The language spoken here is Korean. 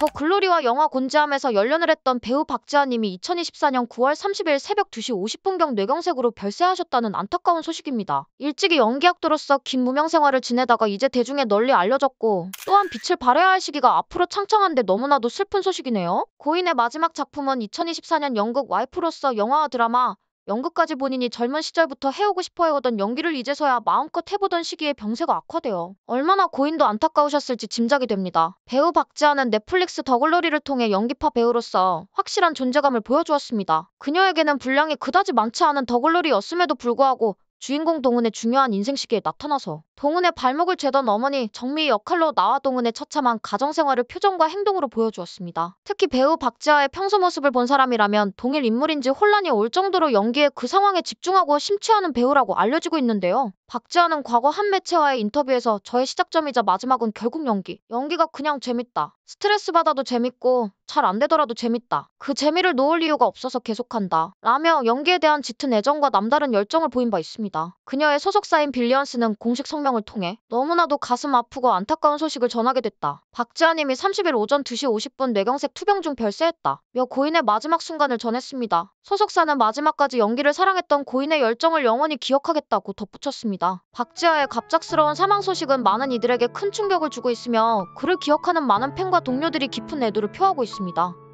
더 글로리와 영화 곤지암에서 열연을 했던 배우 박지아님이 2024년 9월 30일 새벽 2시 50분경 뇌경색으로 별세하셨다는 안타까운 소식입니다. 일찍이 연기학도로서 긴 무명 생활을 지내다가 이제 대중에 널리 알려졌고 또한 빛을 발해야 할 시기가 앞으로 창창한데 너무나도 슬픈 소식이네요. 고인의 마지막 작품은 2024년 연극 와이프로서 영화와 드라마 연극까지 본인이 젊은 시절부터 해오고 싶어 해오던 연기를 이제서야 마음껏 해보던 시기에 병세가 악화되어 얼마나 고인도 안타까우셨을지 짐작이 됩니다. 배우 박지아는 넷플릭스 더글로리를 통해 연기파 배우로서 확실한 존재감을 보여주었습니다. 그녀에게는 분량이 그다지 많지 않은 더글로리였음에도 불구하고 주인공 동훈의 중요한 인생시기에 나타나서 동훈의 발목을 재던 어머니 정미의 역할로 나와 동훈의 처참한 가정생활을 표정과 행동으로 보여주었습니다. 특히 배우 박지아의 평소 모습을 본 사람이라면 동일 인물인지 혼란이 올 정도로 연기에 그 상황에 집중하고 심취하는 배우라고 알려지고 있는데요. 박지아은 과거 한 매체와의 인터뷰에서 저의 시작점이자 마지막은 결국 연기. 연기가 그냥 재밌다. 스트레스 받아도 재밌고 잘 안 되더라도 재밌다. 그 재미를 놓을 이유가 없어서 계속한다. 라며 연기에 대한 짙은 애정과 남다른 열정을 보인 바 있습니다. 그녀의 소속사인 빌리언스는 공식 성명을 통해 너무나도 가슴 아프고 안타까운 소식을 전하게 됐다. 박지아님이 30일 오전 2시 50분 뇌경색 투병 중 별세했다. 며 고인의 마지막 순간을 전했습니다. 소속사는 마지막까지 연기를 사랑했던 고인의 열정을 영원히 기억하겠다고 덧붙였습니다. 있습니다. 박지아의 갑작스러운 사망 소식은 많은 이들에게 큰 충격을 주고 있으며 그를 기억하는 많은 팬과 동료들이 깊은 애도를 표하고 있습니다.